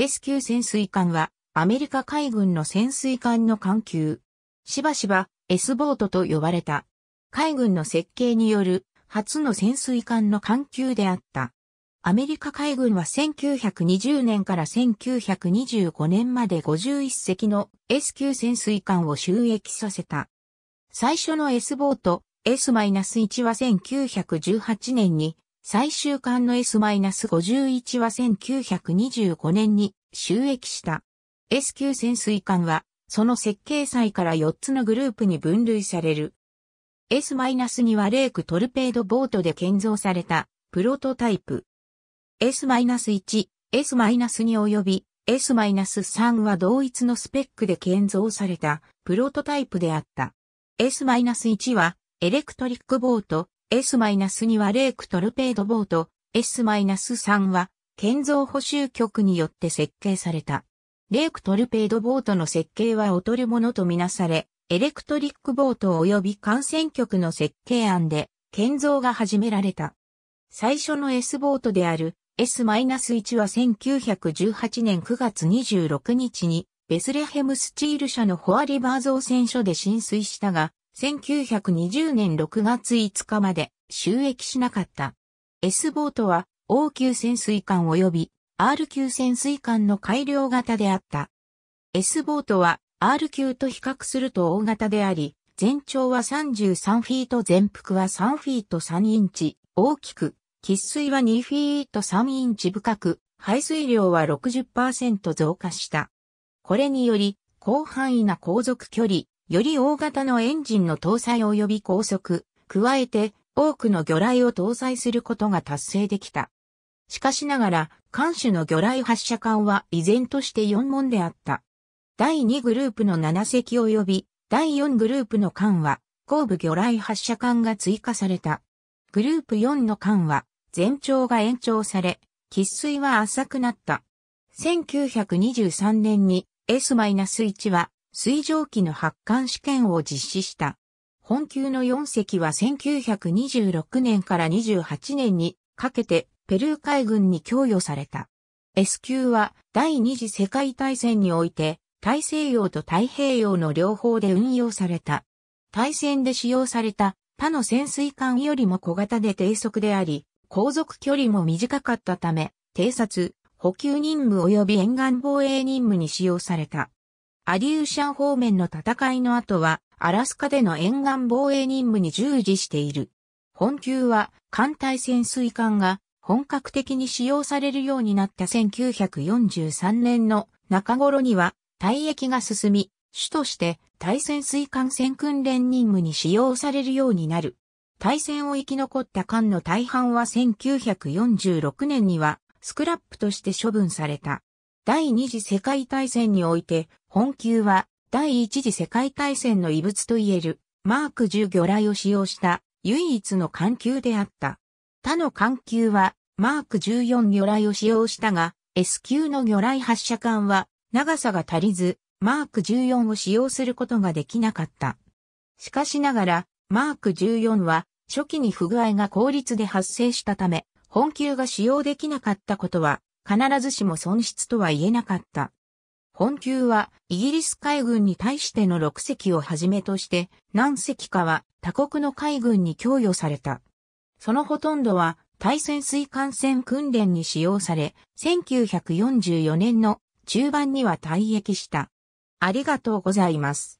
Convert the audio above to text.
S 級潜水艦はアメリカ海軍の潜水艦の艦級。しばしば S ボートと呼ばれた。海軍の設計による初の潜水艦の艦級であった。アメリカ海軍は1920年から1925年まで51隻の S 級潜水艦を収益させた。最初の S ボート S-1 は1918年に最終巻の S-51 は1925年に収益した。S 級潜水艦は、その設計祭から4つのグループに分類される。S-2 はレークトルペードボートで建造されたプロトタイプ。S-1、S-2 及び S-3 は同一のスペックで建造されたプロトタイプであった。S-1 はエレクトリックボート、S-2 はレークトルペードボート、S-3 は建造補修局によって設計された。レークトルペードボートの設計は劣るものとみなされ、エレクトリックボート及び艦船局の設計案で建造が始められた。最初の S ボートである S-1 は1918年9月26日にベスレヘムスチール社のホアリバー造船所で浸水したが、1920年6月5日まで収益しなかった。S ボートは O 級潜水艦及び R 級潜水艦の改良型であった。S ボートは R 級と比較すると大型であり、全長は33フィート、全幅は3フィート3インチ、大きく、喫水は2フィート3インチ深く、排水量は60%増加した。これにより、広範囲な航続距離、より大型のエンジンの搭載及び高速、加えて多くの魚雷を搭載することが達成できた。しかしながら、艦首の魚雷発射艦は依然として4門であった。第2グループの7隻及び、第4グループの艦は、後部魚雷発射艦が追加された。グループ4の艦は、全長が延長され、喫水は浅くなった。1923年に S-1 は水蒸気の発艦試験を実施した。本級の4隻は1926年から28年にかけてペルー海軍に供与された。S 級は第二次世界大戦において大西洋と太平洋の両方で運用された。対戦で使用された他の潜水艦よりも小型で低速であり、航続距離も短かったため、偵察、補給任務及び沿岸防衛任務に使用された。アリューシャン方面の戦いの後は、アラスカでの沿岸防衛任務に従事している。本級は艦隊潜水艦が本格的に使用されるようになった1943年の中頃には退役が進み、主として対潜水艦戦訓練任務に使用されるようになる。対戦を生き残った艦の大半は1946年にはスクラップとして処分された。第二次世界大戦において、本級は第一次世界大戦の遺物といえる、マーク10魚雷を使用した唯一の艦級であった。他の艦級は、マーク14魚雷を使用したが、S 級の魚雷発射管は、長さが足りず、マーク14を使用することができなかった。しかしながら、マーク14は、初期に不具合が効率で発生したため、本級が使用できなかったことは、必ずしも損失とは言えなかった。本級はイギリス海軍に対しての6隻をはじめとして何隻かは他国の海軍に供与された。そのほとんどは対潜水艦船訓練に使用され、1944年の中盤には退役した。ありがとうございます。